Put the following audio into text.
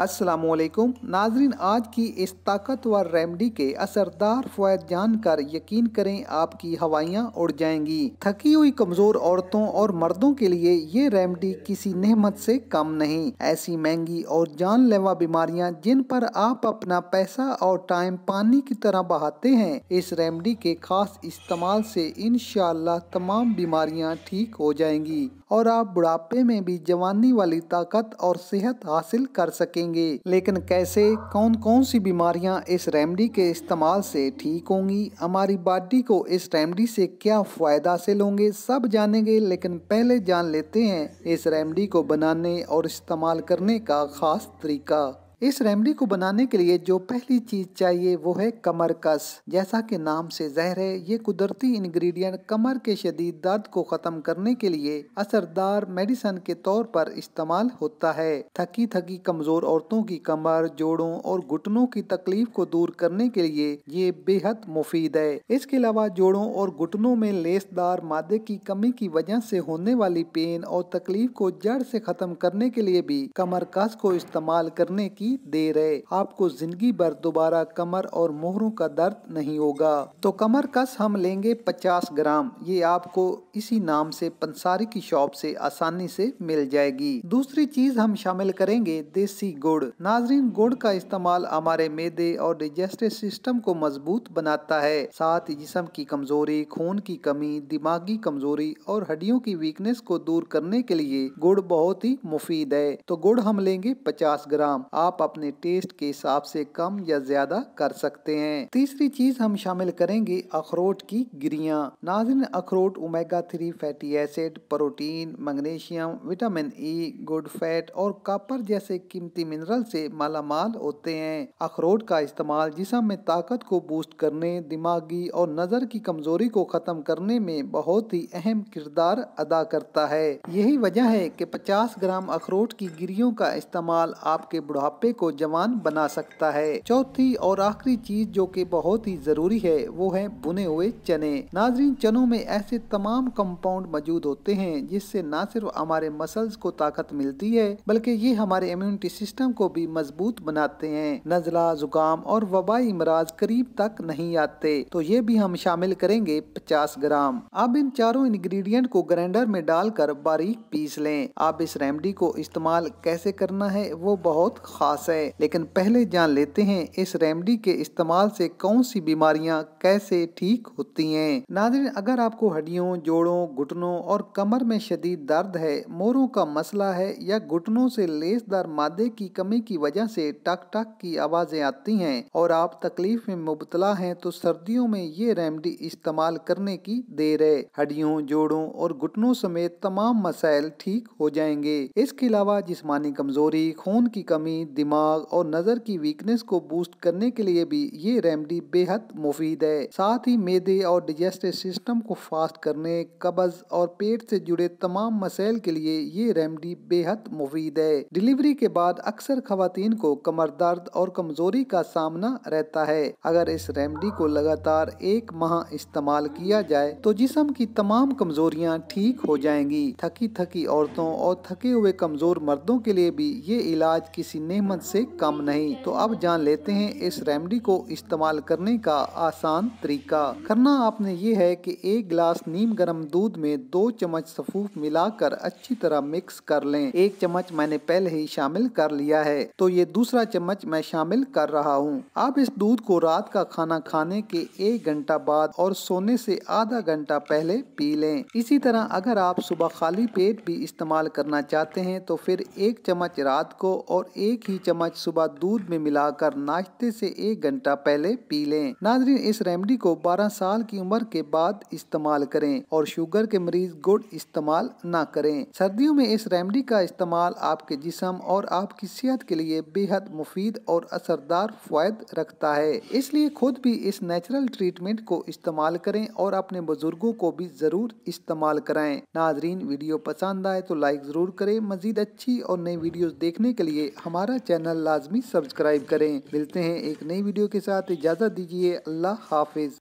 असलकुम नाजरीन आज की इस ताकतवर रेमडी के असरदार जान जानकर यकीन करें आपकी हवाइयाँ उड़ जाएंगी थकी हुई कमज़ोर औरतों और मर्दों के लिए ये रेमडी किसी नहमत से कम नहीं ऐसी महंगी और जानलेवा बीमारियाँ जिन पर आप अपना पैसा और टाइम पानी की तरह बहाते हैं इस रेमडी के खास इस्तेमाल से इन तमाम बीमारियाँ ठीक हो जाएंगी और आप बुढ़ापे में भी जवानी वाली ताकत और सेहत हासिल कर सकेंगे लेकिन कैसे कौन कौन सी बीमारियां इस रेमडी के इस्तेमाल से ठीक होंगी हमारी बॉडी को इस रेमडी से क्या फ़ायदा हासिल होंगे सब जानेंगे लेकिन पहले जान लेते हैं इस रेमडी को बनाने और इस्तेमाल करने का खास तरीका इस रेमडी को बनाने के लिए जो पहली चीज चाहिए वो है कमरकस जैसा कि नाम से जहर है ये कुदरती इंग्रेडिएंट कमर के शदीद दर्द को खत्म करने के लिए असरदार मेडिसन के तौर पर इस्तेमाल होता है थकी थकी कमजोर औरतों की कमर जोड़ों और घुटनों की तकलीफ को दूर करने के लिए ये बेहद मुफीद है इसके अलावा जोड़ों और घुटनों में लेसदार मादे की कमी की वजह से होने वाली पेन और तकलीफ को जड़ से खत्म करने के लिए भी कमरकस को इस्तेमाल करने की तकलीफ दे रहे आपको जिंदगी भर दोबारा कमर और मोहरों का दर्द नहीं होगा तो कमर कस हम लेंगे 50 ग्राम ये आपको इसी नाम से पंसारी की शॉप से आसानी से मिल जाएगी दूसरी चीज हम शामिल करेंगे देसी गुड़ नाजरीन गुड़ का इस्तेमाल हमारे मैदे और डिजेस्टिव सिस्टम को मजबूत बनाता है साथ ही जिसम की कमजोरी खून की कमी दिमागी कमजोरी और हड्डियों की वीकनेस को दूर करने के लिए गुड़ बहुत ही मुफीद है तो गुड़ हम लेंगे 50 ग्राम आप अपने टेस्ट के हिसाब से कम या ज्यादा कर सकते हैं तीसरी चीज हम शामिल करेंगे अखरोट की गिरिया नाजिन अखरोट omega three fatty acid protein magnesium vitamin E good fat और कापर जैसे कीमती मिनरल से मालामाल होते हैं अखरोट का इस्तेमाल जिसम में ताकत को बूस्ट करने दिमागी और नज़र की कमजोरी को खत्म करने में बहुत ही अहम किरदार अदा करता है यही वजह है कि 50 ग्राम अखरोट की गिरियों का इस्तेमाल आपके बुढ़ापे पौधे को जवान बना सकता है चौथी और आखिरी चीज जो कि बहुत ही जरूरी है वो है बुने हुए चने नाजरीन चनों में ऐसे तमाम कंपाउंड मौजूद होते हैं जिससे न सिर्फ हमारे मसल्स को ताकत मिलती है बल्कि ये हमारे इम्यूनिटी सिस्टम को भी मजबूत बनाते हैं नजला जुकाम और वबाई मराज करीब तक नहीं आते तो ये भी हम शामिल करेंगे पचास ग्राम अब इन चारों इंग्रेडिएंट को ग्राइंडर में डालकर बारीक पीस लें आप इस रेमडी को इस्तेमाल कैसे करना है वो बहुत खास पास है लेकिन पहले जान लेते हैं इस रेमडी के इस्तेमाल से कौन सी बीमारियां कैसे ठीक होती हैं नाजरीन अगर आपको हड्डियों जोड़ों घुटनों और कमर में शदीद दर्द है मोरों का मसला है या घुटनों से लेसदार मादे की कमी की वजह से टक टक की आवाजें आती हैं और आप तकलीफ में मुबतला हैं तो सर्दियों में ये रेमडी इस्तेमाल करने की देर है हड्डियों जोड़ों और घुटनों समेत तमाम मसाइल ठीक हो जाएंगे इसके अलावा जिसमानी कमजोरी खून की कमी दिमाग दिमाग और नज़र की वीकनेस को बूस्ट करने के लिए भी ये रेमडी बेहद मुफीद है साथ ही मेदे और डिजेस्टिव सिस्टम को फास्ट करने कब्ज़ और पेट से जुड़े तमाम मसाइल के लिए ये रेमडी बेहद मुफीद है डिलीवरी के बाद अक्सर खातन को कमर दर्द और कमजोरी का सामना रहता है अगर इस रेमडी को लगातार एक माह इस्तेमाल किया जाए तो जिसम की तमाम कमजोरियाँ ठीक हो जाएंगी थकी थकी औरतों और थके हुए कमजोर मर्दों के लिए भी ये इलाज किसी ने कीमत से कम नहीं तो अब जान लेते हैं इस रेमेडी को इस्तेमाल करने का आसान तरीका करना आपने ये है कि एक गिलास नीम गर्म दूध में दो चम्मच सफूफ मिलाकर अच्छी तरह मिक्स कर लें एक चम्मच मैंने पहले ही शामिल कर लिया है तो ये दूसरा चम्मच मैं शामिल कर रहा हूँ आप इस दूध को रात का खाना खाने के एक घंटा बाद और सोने से आधा घंटा पहले पी लें इसी तरह अगर आप सुबह खाली पेट भी इस्तेमाल करना चाहते हैं तो फिर एक चम्मच रात को और एक ही चम्मच सुबह दूध में मिलाकर नाश्ते से एक घंटा पहले पी लें नाजरीन इस रेमेडी को 12 साल की उम्र के बाद इस्तेमाल करें और शुगर के मरीज गुड़ इस्तेमाल ना करें सर्दियों में इस रेमेडी का इस्तेमाल आपके जिसम और आपकी सेहत के लिए बेहद मुफीद और असरदार फायद रखता है इसलिए खुद भी इस नेचुरल ट्रीटमेंट को इस्तेमाल करें और अपने बुजुर्गो को भी जरूर इस्तेमाल कराएं नाजरीन वीडियो पसंद आए तो लाइक जरूर करें मजीद अच्छी और नई वीडियोस देखने के लिए हमारा चैनल लाजमी सब्सक्राइब करें मिलते हैं एक नई वीडियो के साथ इजाज़त दीजिए अल्लाह हाफिज़